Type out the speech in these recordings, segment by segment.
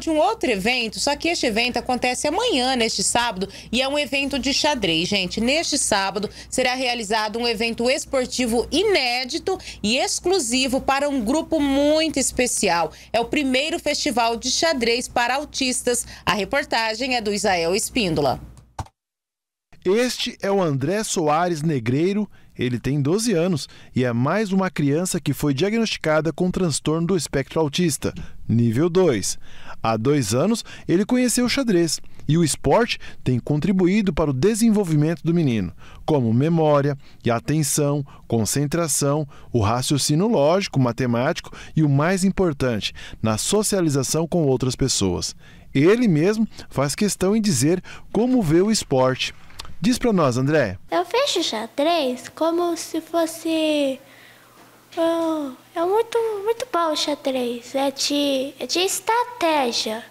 de um outro evento, só que este evento acontece amanhã, neste sábado, e é um evento de xadrez, gente. Neste sábado será realizado um evento esportivo inédito e exclusivo para um grupo muito especial. É o primeiro festival de xadrez para autistas. A reportagem é do Isael Espíndola. Este é o André Soares Negreiro, ele tem 12 anos e é mais uma criança que foi diagnosticada com transtorno do espectro autista, nível 2. Há dois anos, ele conheceu o xadrez e o esporte tem contribuído para o desenvolvimento do menino, como memória e atenção, concentração, o raciocínio lógico, matemático e o mais importante, na socialização com outras pessoas. Ele mesmo faz questão em dizer como vê o esporte Diz para nós, André. Eu vejo xadrez como se fosse. Oh, é muito, muito bom o xadrez. É de, é de estratégia.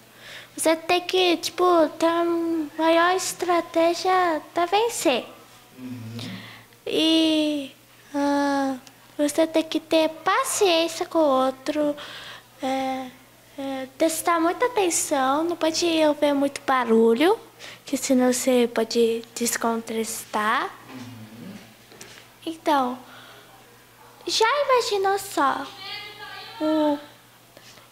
Você tem que, tipo, ter uma maior estratégia para vencer. Uhum. E ah, você tem que ter paciência com o outro. É, é, prestar muita atenção, não pode ouvir muito barulho, que senão você pode descontrestar. Então, já imaginou só o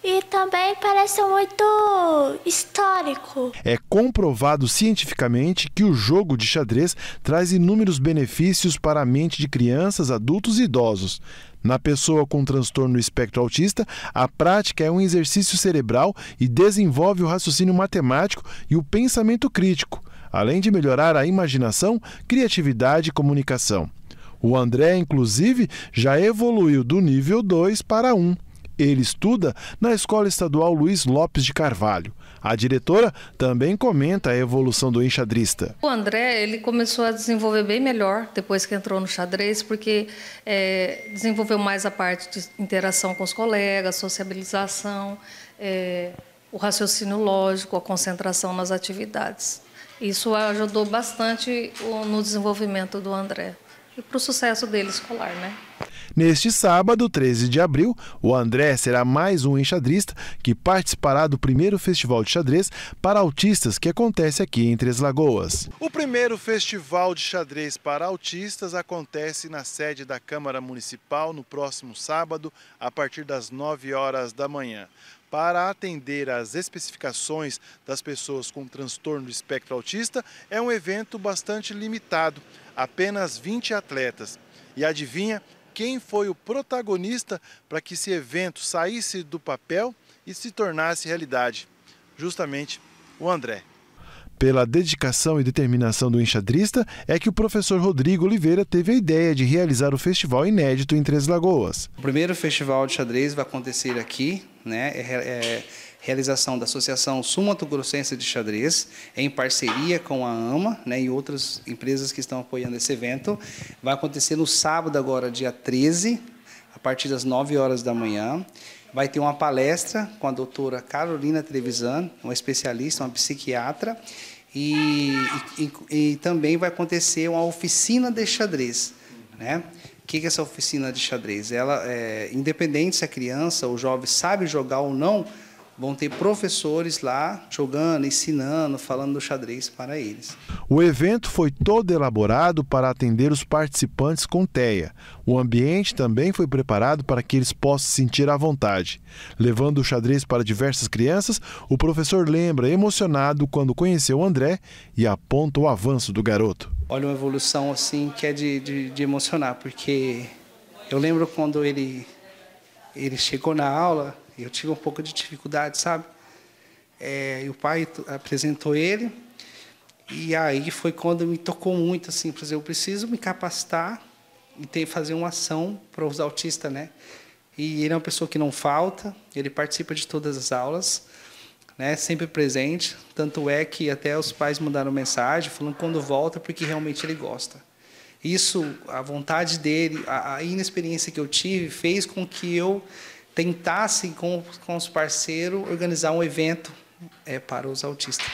e também parece muito histórico. É comprovado cientificamente que o jogo de xadrez traz inúmeros benefícios para a mente de crianças, adultos e idosos. Na pessoa com transtorno espectro autista, a prática é um exercício cerebral e desenvolve o raciocínio matemático e o pensamento crítico, além de melhorar a imaginação, criatividade e comunicação. O André, inclusive, já evoluiu do nível 2 para 1. Um. Ele estuda na Escola Estadual Luiz Lopes de Carvalho. A diretora também comenta a evolução do enxadrista. O André ele começou a desenvolver bem melhor depois que entrou no xadrez, porque é, desenvolveu mais a parte de interação com os colegas, sociabilização, é, o raciocínio lógico, a concentração nas atividades. Isso ajudou bastante no desenvolvimento do André e para o sucesso dele escolar, né? Neste sábado, 13 de abril, o André será mais um enxadrista que participará do primeiro festival de xadrez para autistas que acontece aqui em Três Lagoas. O primeiro festival de xadrez para autistas acontece na sede da Câmara Municipal no próximo sábado, a partir das 9 horas da manhã para atender às especificações das pessoas com transtorno do espectro autista, é um evento bastante limitado, apenas 20 atletas. E adivinha, quem foi o protagonista para que esse evento saísse do papel e se tornasse realidade. Justamente o André. Pela dedicação e determinação do enxadrista, é que o professor Rodrigo Oliveira teve a ideia de realizar o festival inédito em Três Lagoas. O primeiro festival de xadrez vai acontecer aqui, né? É, é realização da Associação Sumato Grossense de Xadrez, em parceria com a AMA né, e outras empresas que estão apoiando esse evento. Vai acontecer no sábado agora, dia 13, a partir das 9 horas da manhã. Vai ter uma palestra com a doutora Carolina Trevisan, uma especialista, uma psiquiatra, e, e, e também vai acontecer uma oficina de xadrez. Né? O que é essa oficina de xadrez? Ela, é, independente se a é criança ou jovem sabe jogar ou não, vão ter professores lá jogando, ensinando, falando do xadrez para eles. O evento foi todo elaborado para atender os participantes com TEA. O ambiente também foi preparado para que eles possam se sentir à vontade. Levando o xadrez para diversas crianças, o professor lembra emocionado quando conheceu o André e aponta o avanço do garoto. Olha uma evolução assim que é de, de, de emocionar, porque eu lembro quando ele ele chegou na aula e eu tive um pouco de dificuldade, sabe? É, e o pai apresentou ele. E aí foi quando me tocou muito, assim, por exemplo, eu preciso me capacitar e ter, fazer uma ação para os autistas, né? E ele é uma pessoa que não falta, ele participa de todas as aulas, né? Sempre presente. Tanto é que até os pais mandaram mensagem falando quando volta, porque realmente ele gosta. Isso, a vontade dele, a, a inexperiência que eu tive, fez com que eu tentasse, com, com os parceiros, organizar um evento é, para os autistas.